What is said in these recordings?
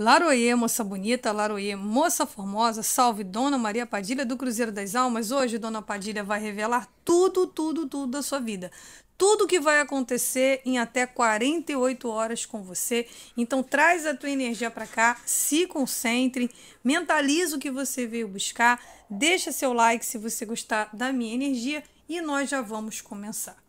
Laroê, moça bonita, Laroê, moça formosa, salve Dona Maria Padilha do Cruzeiro das Almas. Hoje Dona Padilha vai revelar tudo, tudo, tudo da sua vida. Tudo que vai acontecer em até 48 horas com você. Então traz a tua energia para cá, se concentre, mentaliza o que você veio buscar, deixa seu like se você gostar da minha energia e nós já vamos começar.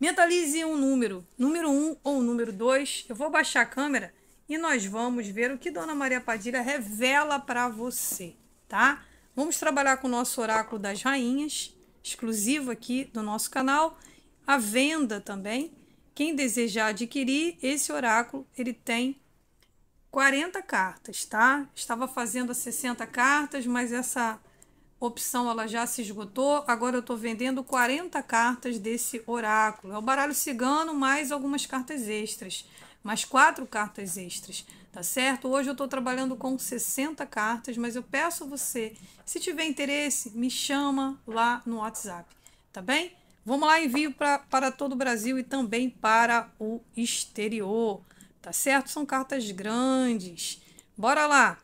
Mentalize um número, número 1 um ou número 2. Eu vou baixar a câmera e nós vamos ver o que Dona Maria Padilha revela para você, tá? Vamos trabalhar com o nosso oráculo das rainhas, exclusivo aqui do nosso canal, A venda também. Quem desejar adquirir esse oráculo, ele tem 40 cartas, tá? Estava fazendo 60 cartas, mas essa opção ela já se esgotou. Agora eu estou vendendo 40 cartas desse oráculo. É o baralho cigano mais algumas cartas extras mais quatro cartas extras, tá certo? Hoje eu estou trabalhando com 60 cartas, mas eu peço a você, se tiver interesse, me chama lá no WhatsApp, tá bem? Vamos lá, envio pra, para todo o Brasil e também para o exterior, tá certo? São cartas grandes. Bora lá!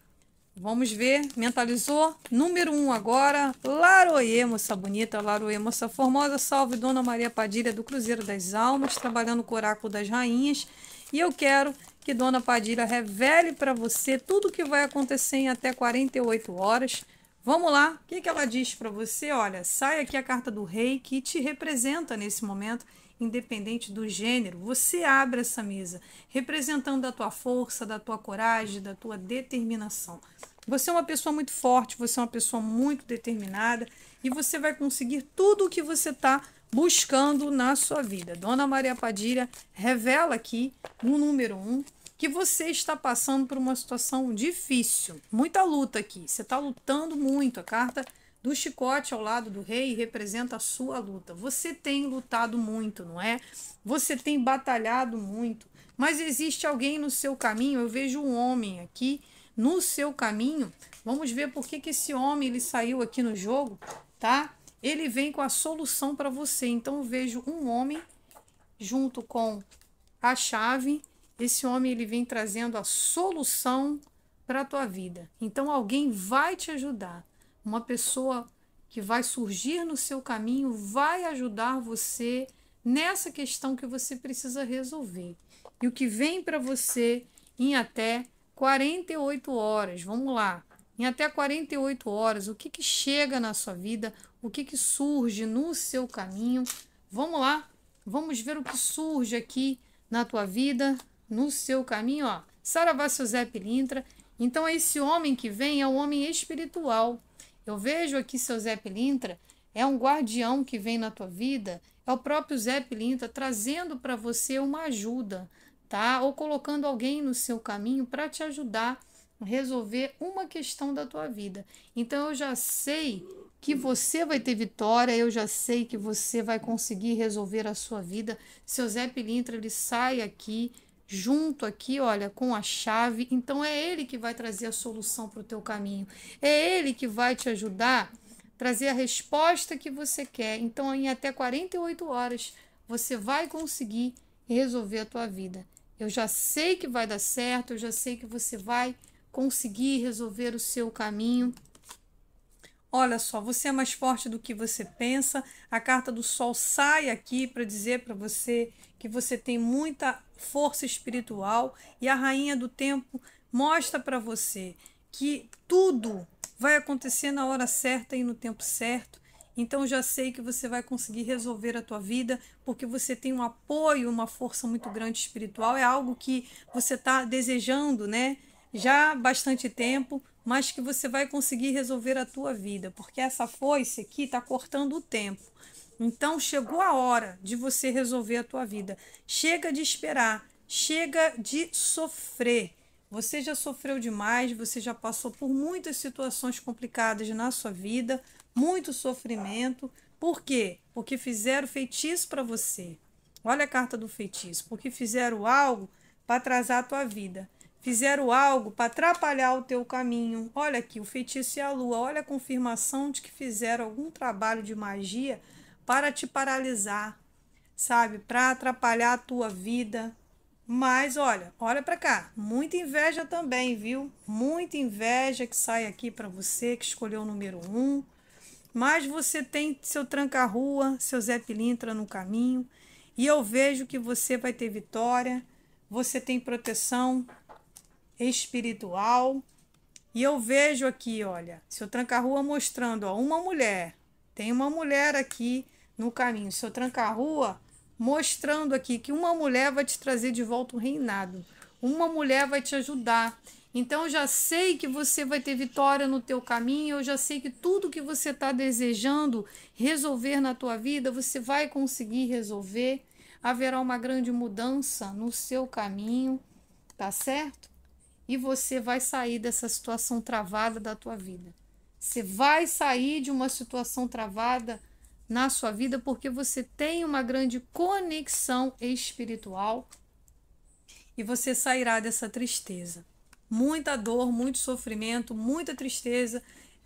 Vamos ver, mentalizou? Número 1 um agora, Laroê, moça bonita, Laroê, moça formosa, salve Dona Maria Padilha do Cruzeiro das Almas, trabalhando com o Oráculo das Rainhas, e eu quero que Dona Padilha revele para você tudo o que vai acontecer em até 48 horas. Vamos lá, o que, que ela diz para você? Olha, sai aqui a carta do rei que te representa nesse momento, independente do gênero. Você abre essa mesa, representando a tua força, da tua coragem, da tua determinação. Você é uma pessoa muito forte, você é uma pessoa muito determinada e você vai conseguir tudo o que você está buscando na sua vida. Dona Maria Padilha revela aqui, no número 1, um, que você está passando por uma situação difícil, muita luta aqui. Você está lutando muito. A carta do chicote ao lado do rei representa a sua luta. Você tem lutado muito, não é? Você tem batalhado muito, mas existe alguém no seu caminho. Eu vejo um homem aqui no seu caminho. Vamos ver por que, que esse homem ele saiu aqui no jogo, tá? ele vem com a solução para você. Então, vejo um homem junto com a chave. Esse homem ele vem trazendo a solução para a tua vida. Então, alguém vai te ajudar. Uma pessoa que vai surgir no seu caminho vai ajudar você nessa questão que você precisa resolver. E o que vem para você em até 48 horas. Vamos lá. Em até 48 horas, o que, que chega na sua vida, o que, que surge no seu caminho. Vamos lá, vamos ver o que surge aqui na tua vida, no seu caminho. Ó. Saravá seu Zé Pilintra. Então, esse homem que vem é um homem espiritual. Eu vejo aqui seu Zé Pilintra, é um guardião que vem na tua vida, é o próprio Zé Pilintra trazendo para você uma ajuda, tá? Ou colocando alguém no seu caminho para te ajudar resolver uma questão da tua vida. Então eu já sei que você vai ter vitória, eu já sei que você vai conseguir resolver a sua vida. Seu Zé Pilintra ele sai aqui junto aqui, olha, com a chave. Então é ele que vai trazer a solução para o teu caminho. É ele que vai te ajudar trazer a resposta que você quer. Então em até 48 horas você vai conseguir resolver a tua vida. Eu já sei que vai dar certo, eu já sei que você vai conseguir resolver o seu caminho. Olha só, você é mais forte do que você pensa. A carta do Sol sai aqui para dizer para você que você tem muita força espiritual e a Rainha do Tempo mostra para você que tudo vai acontecer na hora certa e no tempo certo. Então já sei que você vai conseguir resolver a tua vida, porque você tem um apoio, uma força muito grande espiritual, é algo que você está desejando, né? já há bastante tempo, mas que você vai conseguir resolver a tua vida, porque essa foice aqui está cortando o tempo. Então chegou a hora de você resolver a tua vida. Chega de esperar, chega de sofrer. Você já sofreu demais, você já passou por muitas situações complicadas na sua vida, muito sofrimento. Por quê? Porque fizeram feitiço para você. Olha a carta do feitiço, porque fizeram algo para atrasar a tua vida fizeram algo para atrapalhar o teu caminho. Olha aqui, o feitiço e a lua, olha a confirmação de que fizeram algum trabalho de magia para te paralisar, sabe? Para atrapalhar a tua vida. Mas olha, olha para cá, muita inveja também, viu? Muita inveja que sai aqui para você que escolheu o número um. Mas você tem seu tranca-rua, seu Zé Pilintra no caminho, e eu vejo que você vai ter vitória, você tem proteção, espiritual. E eu vejo aqui, olha, seu tranca-rua mostrando, ó, uma mulher. Tem uma mulher aqui no caminho. Seu tranca-rua mostrando aqui que uma mulher vai te trazer de volta o reinado. Uma mulher vai te ajudar. Então eu já sei que você vai ter vitória no teu caminho, eu já sei que tudo que você está desejando resolver na tua vida, você vai conseguir resolver. Haverá uma grande mudança no seu caminho, tá certo? e você vai sair dessa situação travada da tua vida. Você vai sair de uma situação travada na sua vida porque você tem uma grande conexão espiritual e você sairá dessa tristeza. Muita dor, muito sofrimento, muita tristeza,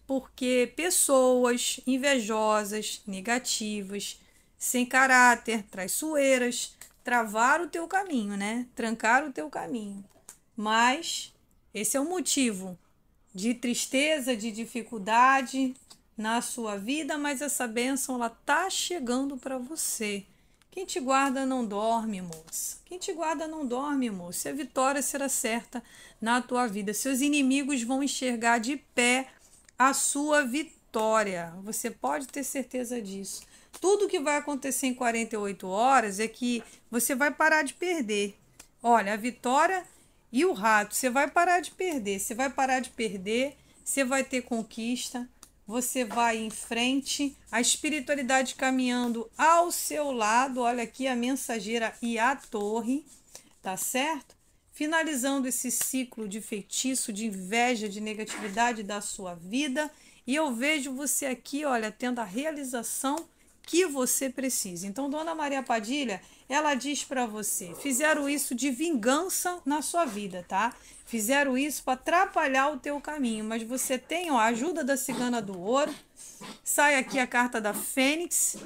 porque pessoas invejosas, negativas, sem caráter, traiçoeiras, travaram o teu caminho, né? Trancaram o teu caminho mas esse é o motivo de tristeza, de dificuldade na sua vida, mas essa bênção ela tá chegando para você. Quem te guarda não dorme, moça. Quem te guarda não dorme, moça. a vitória será certa na tua vida. Seus inimigos vão enxergar de pé a sua vitória. Você pode ter certeza disso. Tudo que vai acontecer em 48 horas é que você vai parar de perder. Olha, a vitória e o rato, você vai parar de perder, você vai parar de perder, você vai ter conquista, você vai em frente, a espiritualidade caminhando ao seu lado. Olha aqui a mensageira e a torre, tá certo? Finalizando esse ciclo de feitiço, de inveja, de negatividade da sua vida. E eu vejo você aqui, olha, tendo a realização que você precisa. Então, Dona Maria Padilha, ela diz para você: fizeram isso de vingança na sua vida, tá? Fizeram isso para atrapalhar o teu caminho, mas você tem ó, a ajuda da Cigana do Ouro. Sai aqui a carta da Fênix,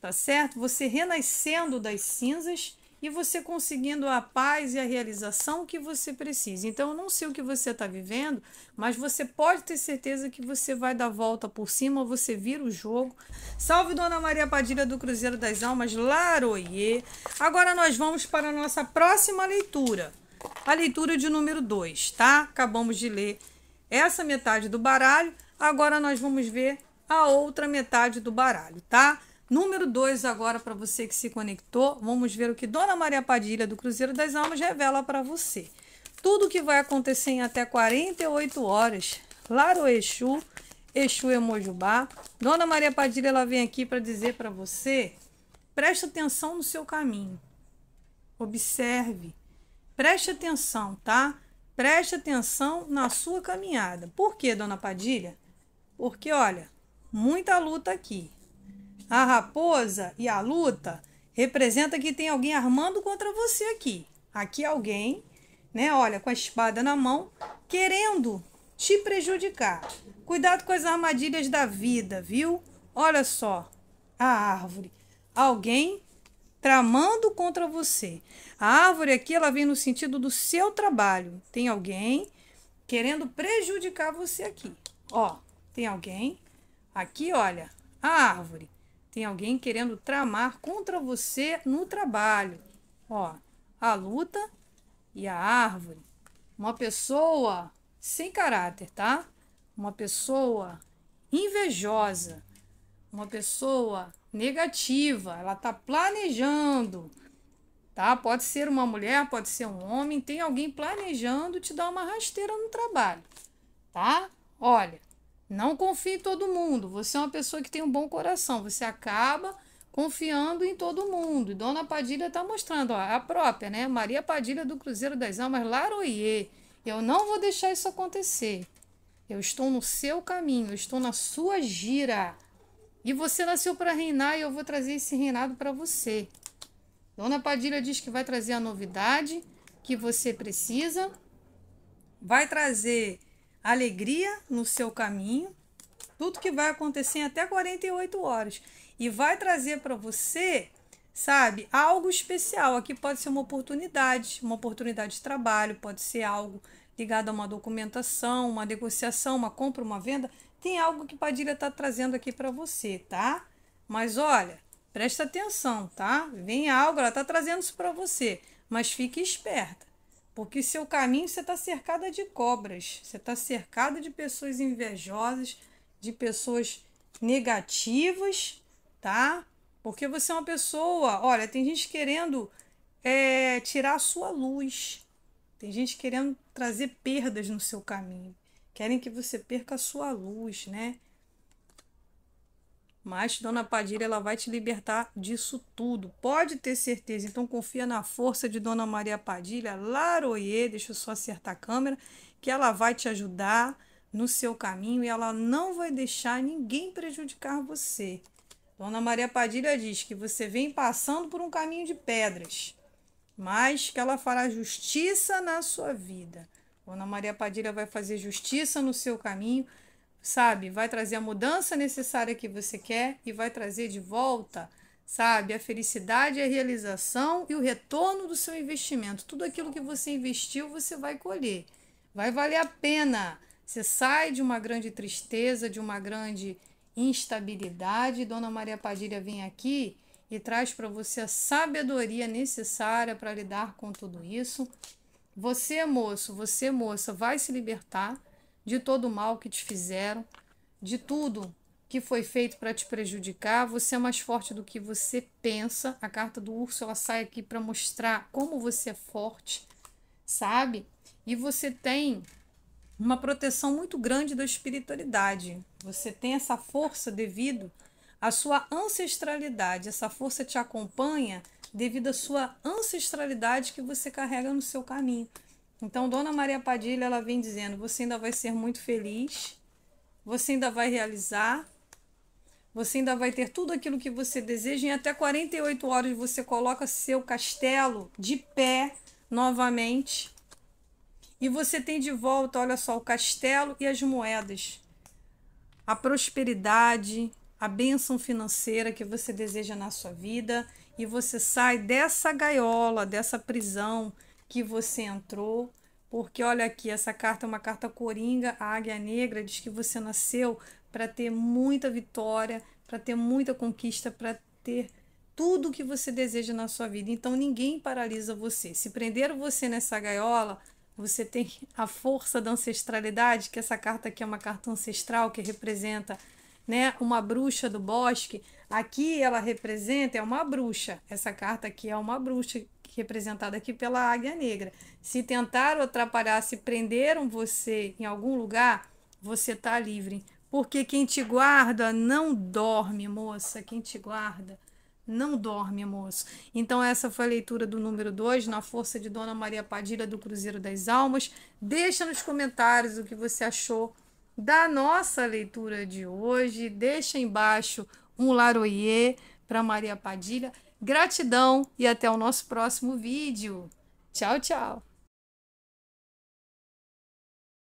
tá certo? Você renascendo das cinzas e você conseguindo a paz e a realização que você precisa. Então, eu não sei o que você está vivendo, mas você pode ter certeza que você vai dar volta por cima, você vira o jogo. Salve Dona Maria Padilha do Cruzeiro das Almas, Laroie. Agora nós vamos para a nossa próxima leitura. A leitura de número 2, tá? Acabamos de ler essa metade do baralho. Agora nós vamos ver a outra metade do baralho, tá? Número 2 agora para você que se conectou, vamos ver o que Dona Maria Padilha do Cruzeiro das Almas revela para você. Tudo o que vai acontecer em até 48 horas. Laro Exu, Exu Emojubá. Dona Maria Padilha ela vem aqui para dizer para você, preste atenção no seu caminho. Observe. Preste atenção, tá? Preste atenção na sua caminhada. Por que, Dona Padilha? Porque olha, muita luta aqui a raposa e a luta representa que tem alguém armando contra você aqui. Aqui alguém, né, olha, com a espada na mão, querendo te prejudicar. Cuidado com as armadilhas da vida, viu? Olha só, a árvore. Alguém tramando contra você. A árvore aqui ela vem no sentido do seu trabalho. Tem alguém querendo prejudicar você aqui. Ó, tem alguém aqui, olha, a árvore. Tem alguém querendo tramar contra você no trabalho. Ó, a luta e a árvore. Uma pessoa sem caráter, tá? Uma pessoa invejosa, uma pessoa negativa, ela tá planejando, tá? Pode ser uma mulher, pode ser um homem, tem alguém planejando te dar uma rasteira no trabalho, tá? Olha, não confie em todo mundo. Você é uma pessoa que tem um bom coração. Você acaba confiando em todo mundo. E Dona Padilha está mostrando, ó, a própria, né? Maria Padilha do Cruzeiro das Almas, Laroyer. Eu não vou deixar isso acontecer. Eu estou no seu caminho, eu estou na sua gira. E você nasceu para reinar e eu vou trazer esse reinado para você. Dona Padilha diz que vai trazer a novidade que você precisa, vai trazer alegria no seu caminho, tudo que vai acontecer em até 48 horas. E vai trazer para você, sabe, algo especial. Aqui pode ser uma oportunidade, uma oportunidade de trabalho, pode ser algo ligado a uma documentação, uma negociação, uma compra, uma venda. Tem algo que Padilha está trazendo aqui para você, tá? Mas olha, presta atenção, tá? Vem algo, ela está trazendo isso para você, mas fique esperta. Porque seu caminho você está cercada de cobras, você está cercada de pessoas invejosas, de pessoas negativas, tá? Porque você é uma pessoa. Olha, tem gente querendo é, tirar a sua luz, tem gente querendo trazer perdas no seu caminho, querem que você perca a sua luz, né? Mas Dona Padilha ela vai te libertar disso tudo. Pode ter certeza. Então confia na força de Dona Maria Padilha, Laroyer, deixa eu só acertar a câmera, que ela vai te ajudar no seu caminho e ela não vai deixar ninguém prejudicar você. Dona Maria Padilha diz que você vem passando por um caminho de pedras, mas que ela fará justiça na sua vida. Dona Maria Padilha vai fazer justiça no seu caminho sabe? Vai trazer a mudança necessária que você quer e vai trazer de volta, sabe? A felicidade, a realização e o retorno do seu investimento. Tudo aquilo que você investiu, você vai colher. Vai valer a pena. Você sai de uma grande tristeza, de uma grande instabilidade. Dona Maria Padilha vem aqui e traz para você a sabedoria necessária para lidar com tudo isso. Você, moço, você, moça, vai se libertar de todo o mal que te fizeram, de tudo que foi feito para te prejudicar. Você é mais forte do que você pensa. A carta do urso ela sai aqui para mostrar como você é forte, sabe? E você tem uma proteção muito grande da espiritualidade. Você tem essa força devido à sua ancestralidade. Essa força te acompanha devido à sua ancestralidade que você carrega no seu caminho. Então, Dona Maria Padilha, ela vem dizendo: você ainda vai ser muito feliz, você ainda vai realizar, você ainda vai ter tudo aquilo que você deseja. Em até 48 horas você coloca seu castelo de pé novamente. E você tem de volta, olha só, o castelo e as moedas. A prosperidade, a bênção financeira que você deseja na sua vida. E você sai dessa gaiola, dessa prisão que você entrou, porque olha aqui, essa carta é uma carta coringa, a águia negra diz que você nasceu para ter muita vitória, para ter muita conquista, para ter tudo o que você deseja na sua vida. Então ninguém paralisa você. Se prenderam você nessa gaiola, você tem a força da ancestralidade, que essa carta aqui é uma carta ancestral que representa, né, uma bruxa do bosque. Aqui ela representa é uma bruxa. Essa carta aqui é uma bruxa representada aqui pela águia negra. Se tentaram atrapalhar, se prenderam você em algum lugar, você está livre. Porque quem te guarda não dorme, moça. Quem te guarda não dorme, moço. Então, essa foi a leitura do número 2, na força de Dona Maria Padilha do Cruzeiro das Almas. Deixa nos comentários o que você achou da nossa leitura de hoje. Deixa embaixo um laroyer para Maria Padilha. Gratidão e até o nosso próximo vídeo. Tchau, tchau!